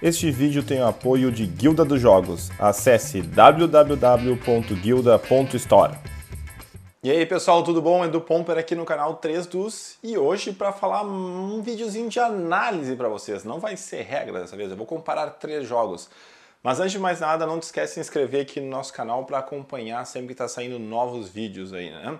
Este vídeo tem o apoio de Guilda dos Jogos. Acesse www.guilda.store. E aí pessoal, tudo bom? Edu Pomper aqui no canal 3 dos e hoje para falar um videozinho de análise para vocês. Não vai ser regra dessa vez, eu vou comparar três jogos. Mas antes de mais nada, não te esquece de se inscrever aqui no nosso canal para acompanhar sempre que está saindo novos vídeos aí, né?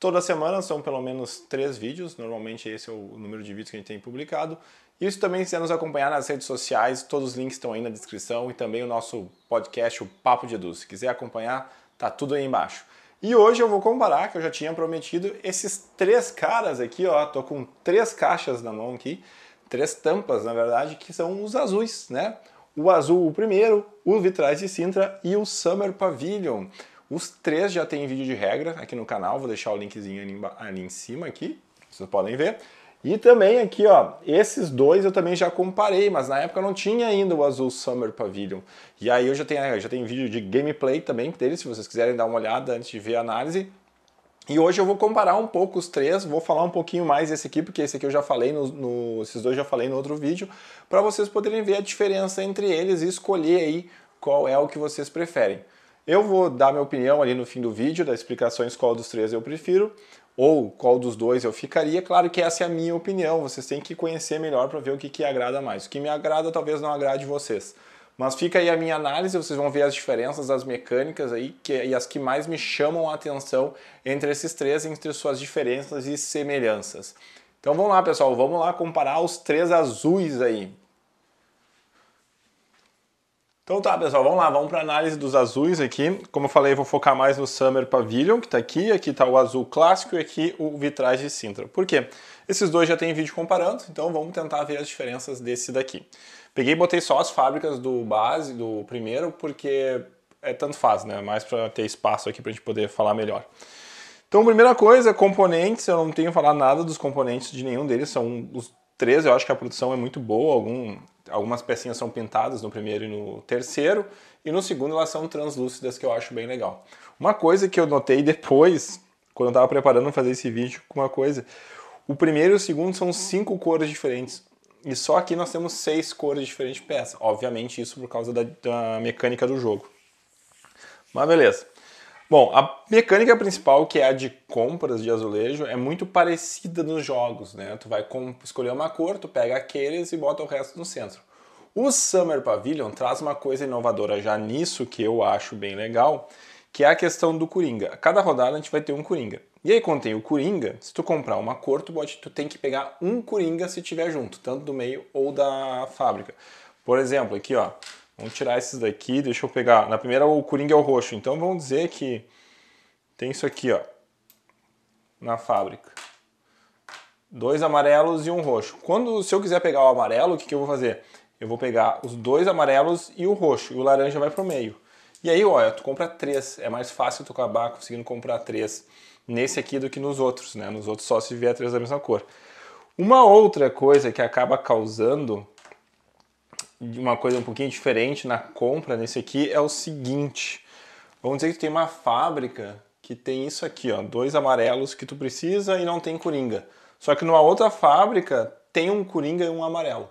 Toda semana são pelo menos três vídeos, normalmente esse é o número de vídeos que a gente tem publicado. E se também quiser nos acompanhar nas redes sociais, todos os links estão aí na descrição e também o nosso podcast, o Papo de Edu. Se quiser acompanhar, tá tudo aí embaixo. E hoje eu vou comparar, que eu já tinha prometido, esses três caras aqui, ó, tô com três caixas na mão aqui, três tampas, na verdade, que são os azuis, né? O azul o primeiro, o Vitrais de Sintra e o Summer Pavilion. Os três já tem vídeo de regra aqui no canal, vou deixar o linkzinho ali, ali em cima aqui, vocês podem ver. E também aqui, ó, esses dois eu também já comparei, mas na época não tinha ainda o azul Summer Pavilion. E aí eu já tenho, já tenho vídeo de gameplay também deles, se vocês quiserem dar uma olhada antes de ver a análise. E hoje eu vou comparar um pouco os três, vou falar um pouquinho mais desse aqui, porque esse aqui eu já falei, no, no esses dois eu já falei no outro vídeo, para vocês poderem ver a diferença entre eles e escolher aí qual é o que vocês preferem. Eu vou dar minha opinião ali no fim do vídeo, das explicações qual dos três eu prefiro, ou qual dos dois eu ficaria. É claro que essa é a minha opinião, vocês têm que conhecer melhor para ver o que, que agrada mais. O que me agrada talvez não agrade vocês. Mas fica aí a minha análise, vocês vão ver as diferenças, as mecânicas aí que, e as que mais me chamam a atenção entre esses três, entre suas diferenças e semelhanças. Então vamos lá, pessoal, vamos lá comparar os três azuis aí. Então tá, pessoal, vamos lá, vamos para análise dos azuis aqui. Como eu falei, eu vou focar mais no Summer Pavilion, que está aqui, aqui está o azul clássico e aqui o vitrage de Sintra. Por quê? Esses dois já tem vídeo comparando, então vamos tentar ver as diferenças desse daqui. Peguei e botei só as fábricas do base, do primeiro, porque é tanto faz, né? Mais para ter espaço aqui para a gente poder falar melhor. Então, primeira coisa, componentes, eu não tenho falado nada dos componentes de nenhum deles, são os três, eu acho que a produção é muito boa, algum algumas pecinhas são pintadas no primeiro e no terceiro, e no segundo elas são translúcidas, que eu acho bem legal. Uma coisa que eu notei depois, quando eu estava preparando fazer esse vídeo, uma coisa, o primeiro e o segundo são cinco cores diferentes, e só aqui nós temos seis cores diferentes de peça. Obviamente isso por causa da, da mecânica do jogo. Mas beleza. Bom, a mecânica principal, que é a de compras de azulejo, é muito parecida nos jogos, né? Tu vai escolher uma cor, tu pega aqueles e bota o resto no centro. O Summer Pavilion traz uma coisa inovadora já nisso que eu acho bem legal, que é a questão do Coringa. Cada rodada a gente vai ter um Coringa. E aí, quando tem o Coringa, se tu comprar uma cor, tu, pode, tu tem que pegar um Coringa se tiver junto, tanto do meio ou da fábrica. Por exemplo, aqui ó, Vamos tirar esses daqui, deixa eu pegar. Na primeira o coringa é o roxo, então vamos dizer que tem isso aqui, ó, na fábrica. Dois amarelos e um roxo. Quando, se eu quiser pegar o amarelo, o que, que eu vou fazer? Eu vou pegar os dois amarelos e o roxo, e o laranja vai pro meio. E aí, olha, tu compra três. É mais fácil tu acabar conseguindo comprar três nesse aqui do que nos outros, né? Nos outros só se vier três da mesma cor. Uma outra coisa que acaba causando uma coisa um pouquinho diferente na compra nesse aqui é o seguinte. Vamos dizer que tu tem uma fábrica que tem isso aqui, ó, dois amarelos que tu precisa e não tem coringa. Só que numa outra fábrica tem um coringa e um amarelo.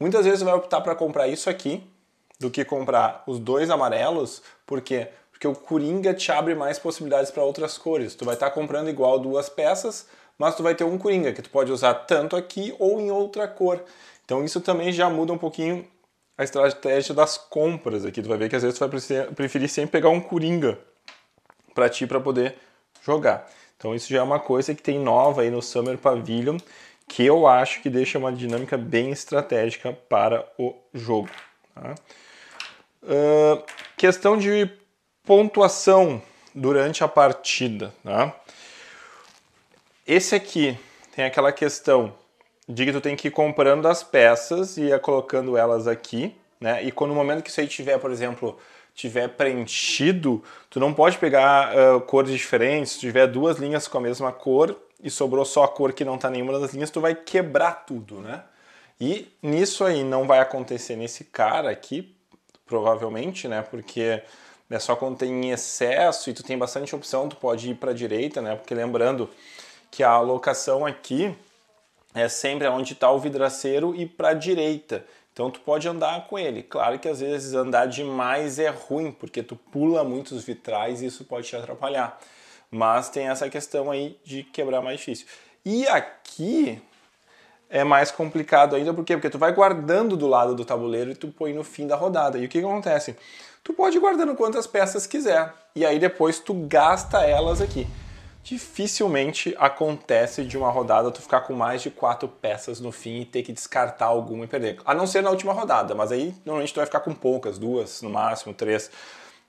Muitas vezes tu vai optar para comprar isso aqui do que comprar os dois amarelos, por quê? Porque o coringa te abre mais possibilidades para outras cores. Tu vai estar tá comprando igual duas peças, mas tu vai ter um coringa que tu pode usar tanto aqui ou em outra cor. Então isso também já muda um pouquinho a estratégia das compras aqui. Tu vai ver que às vezes tu vai preferir sempre pegar um coringa para ti para poder jogar. Então isso já é uma coisa que tem nova aí no Summer Pavilion, que eu acho que deixa uma dinâmica bem estratégica para o jogo. Tá? Uh, questão de pontuação durante a partida. Tá? Esse aqui tem aquela questão que tu tem que ir comprando as peças e ir colocando elas aqui, né? E quando o momento que isso aí tiver, por exemplo, tiver preenchido, tu não pode pegar uh, cores diferentes. Se tiver duas linhas com a mesma cor e sobrou só a cor que não está nenhuma das linhas, tu vai quebrar tudo, né? E nisso aí não vai acontecer nesse cara aqui, provavelmente, né? Porque é só quando tem em excesso e tu tem bastante opção, tu pode ir para a direita, né? Porque lembrando que a alocação aqui é sempre onde está o vidraceiro e para a direita. Então tu pode andar com ele. Claro que às vezes andar demais é ruim, porque tu pula muitos vitrais e isso pode te atrapalhar. Mas tem essa questão aí de quebrar mais difícil. E aqui é mais complicado ainda, por quê? Porque tu vai guardando do lado do tabuleiro e tu põe no fim da rodada. E o que, que acontece? Tu pode ir guardando quantas peças quiser. E aí depois tu gasta elas aqui dificilmente acontece de uma rodada tu ficar com mais de quatro peças no fim e ter que descartar alguma e perder. A não ser na última rodada, mas aí normalmente tu vai ficar com poucas, duas no máximo, três.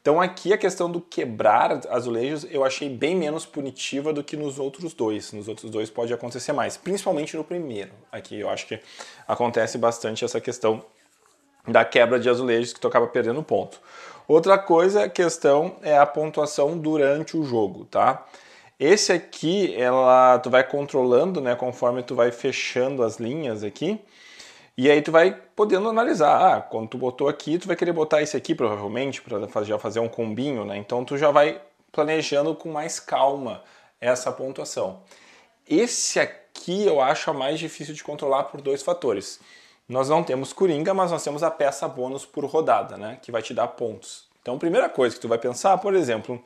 Então aqui a questão do quebrar azulejos eu achei bem menos punitiva do que nos outros dois. Nos outros dois pode acontecer mais, principalmente no primeiro. Aqui eu acho que acontece bastante essa questão da quebra de azulejos que tu acaba perdendo ponto. Outra coisa, questão é a pontuação durante o jogo, tá? Esse aqui, ela, tu vai controlando, né, conforme tu vai fechando as linhas aqui. E aí tu vai podendo analisar, ah, quando tu botou aqui, tu vai querer botar esse aqui provavelmente para já fazer um combinho, né? Então tu já vai planejando com mais calma essa pontuação. Esse aqui eu acho a mais difícil de controlar por dois fatores. Nós não temos coringa, mas nós temos a peça bônus por rodada, né, que vai te dar pontos. Então, primeira coisa que tu vai pensar, por exemplo,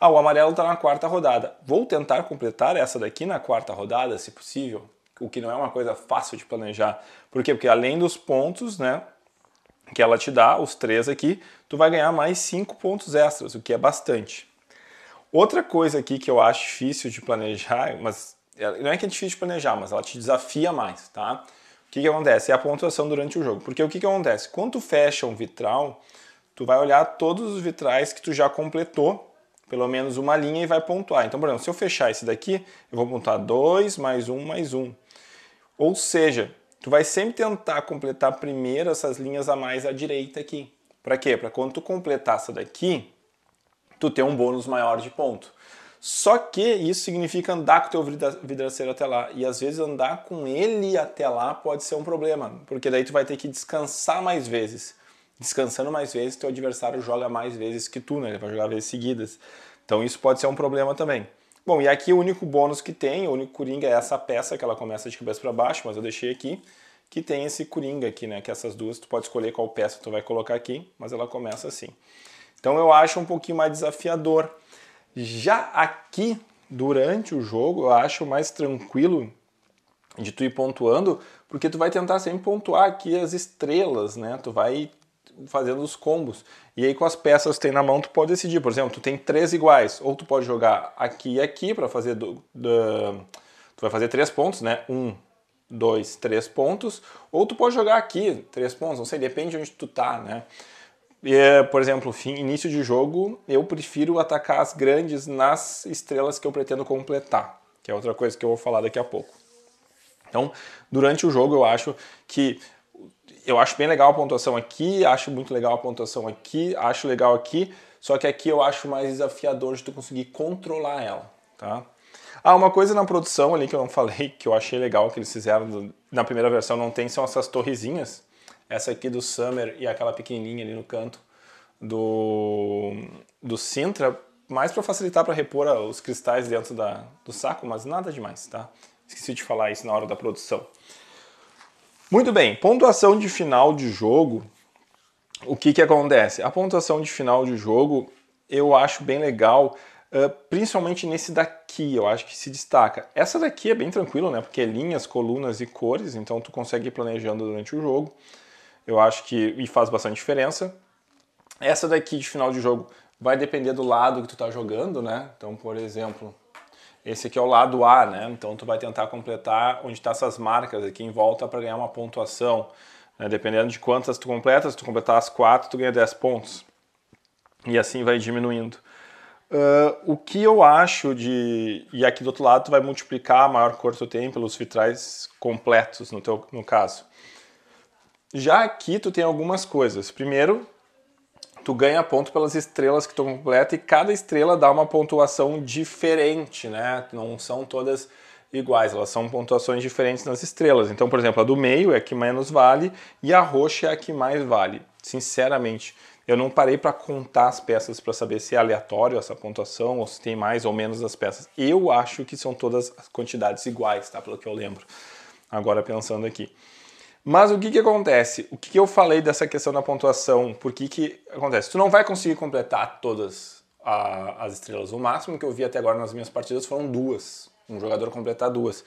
ah, o amarelo está na quarta rodada. Vou tentar completar essa daqui na quarta rodada, se possível, o que não é uma coisa fácil de planejar. Por quê? Porque além dos pontos, né, que ela te dá, os três aqui, tu vai ganhar mais cinco pontos extras, o que é bastante. Outra coisa aqui que eu acho difícil de planejar, mas é, não é que é difícil de planejar, mas ela te desafia mais, tá? O que, que acontece? É a pontuação durante o jogo. Porque o que, que acontece? Quando tu fecha um vitral, tu vai olhar todos os vitrais que tu já completou, pelo menos uma linha, e vai pontuar. Então, por exemplo, se eu fechar esse daqui, eu vou pontuar 2, mais um, mais um. Ou seja, tu vai sempre tentar completar primeiro essas linhas a mais à direita aqui. Para quê? Para quando tu completar essa daqui, tu ter um bônus maior de ponto. Só que isso significa andar com o teu vidraceiro até lá. E às vezes andar com ele até lá pode ser um problema, porque daí tu vai ter que descansar mais vezes descansando mais vezes, teu adversário joga mais vezes que tu, né? Ele vai jogar vezes seguidas. Então isso pode ser um problema também. Bom, e aqui o único bônus que tem, o único coringa é essa peça que ela começa de cabeça para baixo, mas eu deixei aqui, que tem esse coringa aqui, né? Que essas duas, tu pode escolher qual peça tu vai colocar aqui, mas ela começa assim. Então eu acho um pouquinho mais desafiador. Já aqui, durante o jogo, eu acho mais tranquilo de tu ir pontuando, porque tu vai tentar sempre pontuar aqui as estrelas, né? Tu vai fazendo os combos. E aí com as peças que tem na mão tu pode decidir, por exemplo, tu tem três iguais, ou tu pode jogar aqui e aqui para fazer do, do, tu vai fazer três pontos, né? Um, dois, três pontos, ou tu pode jogar aqui três pontos, não sei, depende de onde tu tá, né? E, por exemplo, fim, início de jogo, eu prefiro atacar as grandes nas estrelas que eu pretendo completar, que é outra coisa que eu vou falar daqui a pouco. Então, durante o jogo, eu acho que eu acho bem legal a pontuação aqui, acho muito legal a pontuação aqui, acho legal aqui, só que aqui eu acho mais desafiador de tu conseguir controlar ela, tá? Ah, uma coisa na produção ali que eu não falei, que eu achei legal que eles fizeram na primeira versão, não tem, são essas torrezinhas. Essa aqui do Summer e aquela pequenininha ali no canto do, do Sintra, mais para facilitar para repor os cristais dentro da, do saco, mas nada demais, tá? Esqueci de falar isso na hora da produção. Muito bem, pontuação de final de jogo. O que, que acontece? A pontuação de final de jogo eu acho bem legal, principalmente nesse daqui, eu acho que se destaca. Essa daqui é bem tranquilo, né? Porque é linhas, colunas e cores, então tu consegue ir planejando durante o jogo. Eu acho que e faz bastante diferença. Essa daqui de final de jogo vai depender do lado que tu tá jogando, né? Então, por exemplo, esse aqui é o lado A, né? Então tu vai tentar completar onde está essas marcas aqui em volta para ganhar uma pontuação. Né? Dependendo de quantas tu completas, se tu completar as quatro, tu ganha 10 pontos. E assim vai diminuindo. Uh, o que eu acho de. E aqui do outro lado, tu vai multiplicar a maior cor que tu tem pelos vitrais completos, no, teu, no caso. Já aqui tu tem algumas coisas. Primeiro, tu ganha ponto pelas estrelas que tu completa e cada estrela dá uma pontuação diferente, né? Não são todas iguais, elas são pontuações diferentes nas estrelas. Então, por exemplo, a do meio é a que menos vale e a roxa é a que mais vale. Sinceramente, eu não parei para contar as peças para saber se é aleatório essa pontuação ou se tem mais ou menos as peças. Eu acho que são todas as quantidades iguais, tá? Pelo que eu lembro. Agora pensando aqui. Mas o que, que acontece? O que, que eu falei dessa questão da pontuação? Por que, que acontece? Tu não vai conseguir completar todas a, as estrelas. O máximo que eu vi até agora nas minhas partidas foram duas. Um jogador completar duas.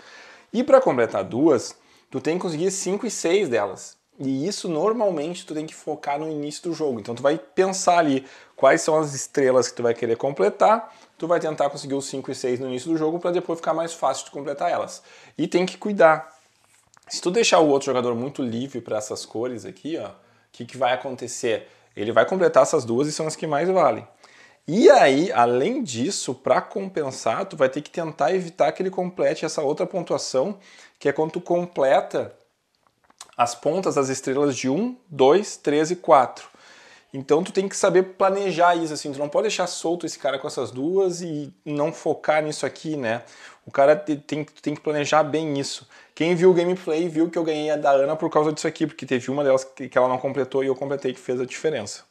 E para completar duas, tu tem que conseguir cinco e seis delas. E isso normalmente tu tem que focar no início do jogo. Então tu vai pensar ali quais são as estrelas que tu vai querer completar. Tu vai tentar conseguir os 5 e 6 no início do jogo para depois ficar mais fácil de completar elas. E tem que cuidar se tu deixar o outro jogador muito livre para essas cores aqui, ó, o que, que vai acontecer? Ele vai completar essas duas e são as que mais valem. E aí, além disso, para compensar, tu vai ter que tentar evitar que ele complete essa outra pontuação, que é quando tu completa as pontas das estrelas de 1, 2, 3 e 4. Então tu tem que saber planejar isso, assim, tu não pode deixar solto esse cara com essas duas e não focar nisso aqui, né? O cara tem, tem que planejar bem isso. Quem viu o gameplay viu que eu ganhei a da Ana por causa disso aqui, porque teve uma delas que, que ela não completou e eu completei que fez a diferença.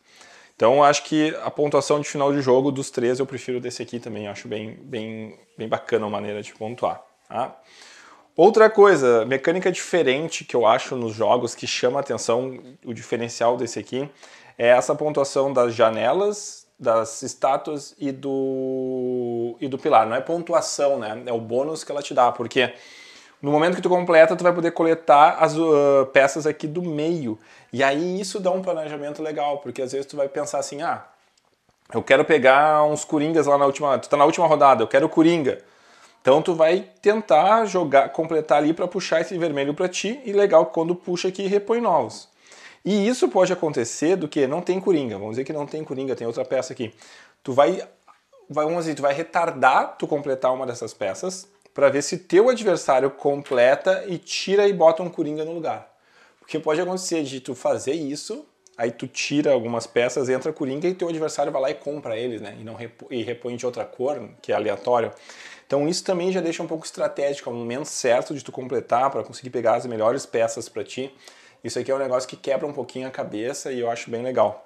Então acho que a pontuação de final de jogo dos três eu prefiro desse aqui também, acho bem, bem, bem bacana a maneira de pontuar. Tá? Outra coisa, mecânica diferente que eu acho nos jogos que chama a atenção, o diferencial desse aqui, é essa pontuação das janelas, das estátuas e do, e do pilar. Não é pontuação, né? É o bônus que ela te dá, porque no momento que tu completa, tu vai poder coletar as uh, peças aqui do meio. E aí isso dá um planejamento legal, porque às vezes tu vai pensar assim, ah, eu quero pegar uns coringas lá na última, tu tá na última rodada, eu quero coringa. Então tu vai tentar jogar, completar ali para puxar esse vermelho para ti e legal quando puxa aqui repõe novos. E isso pode acontecer do que não tem coringa. Vamos dizer que não tem coringa, tem outra peça aqui. Tu vai, vai vamos dizer, tu vai retardar tu completar uma dessas peças para ver se teu adversário completa e tira e bota um coringa no lugar. Porque pode acontecer de tu fazer isso, aí tu tira algumas peças, entra coringa e teu adversário vai lá e compra eles, né? E não repõe, e repõe de outra cor, que é aleatório. Então isso também já deixa um pouco estratégico, é momento certo de tu completar para conseguir pegar as melhores peças para ti. Isso aqui é um negócio que quebra um pouquinho a cabeça e eu acho bem legal.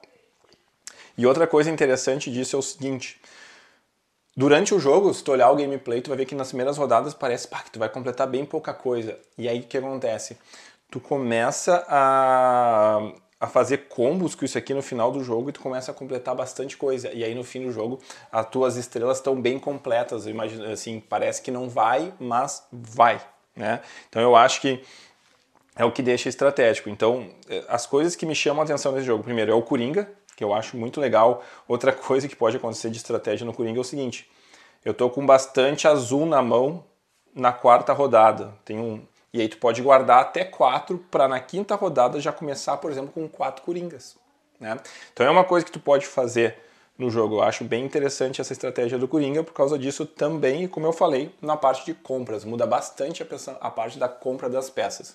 E outra coisa interessante disso é o seguinte. Durante o jogo, se tu olhar o gameplay, tu vai ver que nas primeiras rodadas parece pá, que tu vai completar bem pouca coisa. E aí o que acontece? Tu começa a, a fazer combos com isso aqui no final do jogo e tu começa a completar bastante coisa. E aí no fim do jogo, as tuas estrelas estão bem completas. imagina assim, parece que não vai, mas vai. Né? Então eu acho que é o que deixa estratégico. Então, é, as coisas que me chamam a atenção nesse jogo, primeiro é o Coringa, que eu acho muito legal. Outra coisa que pode acontecer de estratégia no Coringa é o seguinte: eu tô com bastante azul na mão na quarta rodada. Tem um e aí tu pode guardar até quatro para na quinta rodada já começar, por exemplo, com quatro coringas, né? Então é uma coisa que tu pode fazer no jogo. Eu acho bem interessante essa estratégia do coringa por causa disso também, como eu falei, na parte de compras, muda bastante a, peça, a parte da compra das peças.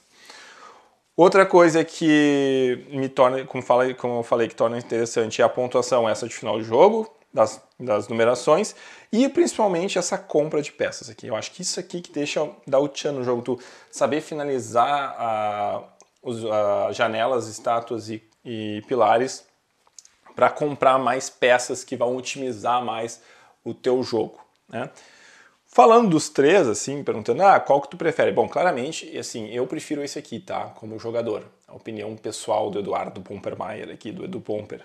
Outra coisa que me torna, como, falei, como eu falei, que torna interessante é a pontuação essa de final de jogo, das, das numerações, e principalmente essa compra de peças aqui. Eu acho que isso aqui que deixa dar o tchan no jogo, tu saber finalizar a, os, a janelas, estátuas e, e pilares para comprar mais peças que vão otimizar mais o teu jogo. Né? Falando dos três, assim, perguntando, ah, qual que tu prefere? Bom, claramente, assim, eu prefiro esse aqui, tá? Como jogador. A opinião pessoal do Eduardo Pompermaier aqui, do Edu Pomper.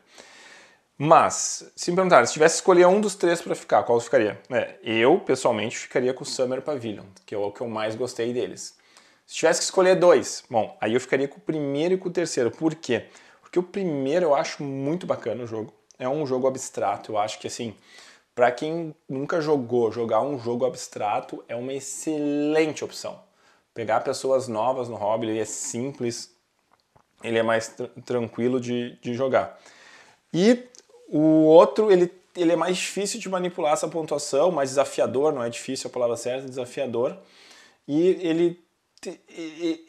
Mas, se me perguntarem, se tivesse que escolher um dos três para ficar, qual ficaria? É, eu, pessoalmente, ficaria com o Summer Pavilion, que é o que eu mais gostei deles. Se tivesse que escolher dois, bom, aí eu ficaria com o primeiro e com o terceiro. Por quê? Porque o primeiro eu acho muito bacana o jogo. É um jogo abstrato, eu acho que assim. Para quem nunca jogou, jogar um jogo abstrato é uma excelente opção. Pegar pessoas novas no hobby, ele é simples, ele é mais tr tranquilo de, de jogar. E o outro, ele, ele é mais difícil de manipular essa pontuação, mais desafiador, não é difícil a palavra certa, desafiador. E ele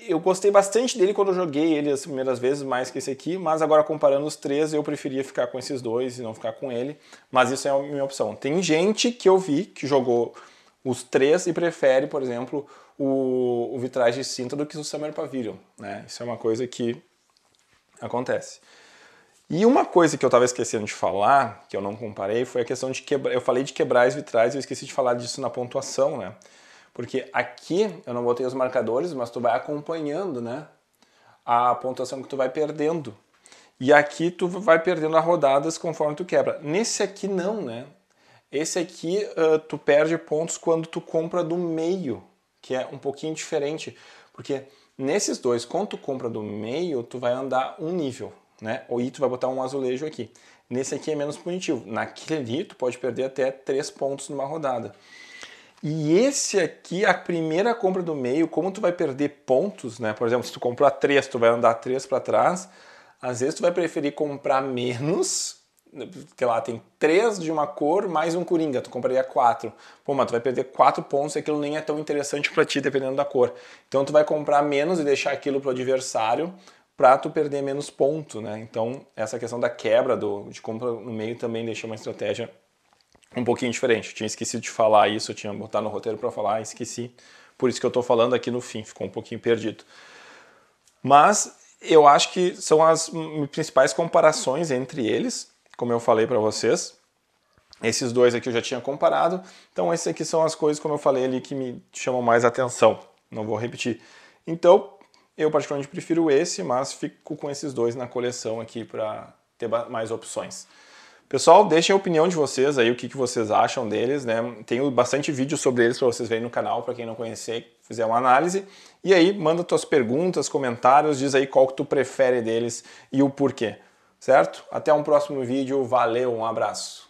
eu gostei bastante dele quando eu joguei ele as primeiras vezes, mais que esse aqui, mas agora comparando os três, eu preferia ficar com esses dois e não ficar com ele, mas isso é a minha opção. Tem gente que eu vi que jogou os três e prefere, por exemplo, o, o de cinta do que o Summer Pavilion, né? Isso é uma coisa que acontece. E uma coisa que eu tava esquecendo de falar, que eu não comparei, foi a questão de quebrar. Eu falei de quebrar as vitrais, eu esqueci de falar disso na pontuação, né? Porque aqui eu não botei os marcadores, mas tu vai acompanhando, né? A pontuação que tu vai perdendo. E aqui tu vai perdendo as rodadas conforme tu quebra. Nesse aqui não, né? Esse aqui uh, tu perde pontos quando tu compra do meio, que é um pouquinho diferente, porque nesses dois, quando tu compra do meio, tu vai andar um nível, né? Ou tu vai botar um azulejo aqui. Nesse aqui é menos punitivo. Naquele ali tu pode perder até três pontos numa rodada. E esse aqui, a primeira compra do meio, como tu vai perder pontos, né? Por exemplo, se tu comprar três, tu vai andar três para trás. Às vezes tu vai preferir comprar menos, que lá tem três de uma cor mais um coringa, tu compraria quatro. Pô, mas tu vai perder quatro pontos e aquilo nem é tão interessante para ti, dependendo da cor. Então tu vai comprar menos e deixar aquilo pro adversário para tu perder menos ponto, né? Então essa questão da quebra do, de compra no meio também deixa uma estratégia um pouquinho diferente. Eu tinha esquecido de falar isso, eu tinha botado no roteiro para falar, esqueci. Por isso que eu estou falando aqui no fim, ficou um pouquinho perdido. Mas eu acho que são as principais comparações entre eles, como eu falei para vocês. Esses dois aqui eu já tinha comparado, então esses aqui são as coisas, como eu falei ali, que me chamam mais atenção. Não vou repetir. Então, eu particularmente prefiro esse, mas fico com esses dois na coleção aqui para ter mais opções. Pessoal, deixem a opinião de vocês aí, o que, que vocês acham deles, né? Tenho bastante vídeo sobre eles para vocês verem no canal, para quem não conhecer, fizer uma análise. E aí, manda tuas perguntas, comentários, diz aí qual que tu prefere deles e o porquê, certo? Até um próximo vídeo, valeu, um abraço!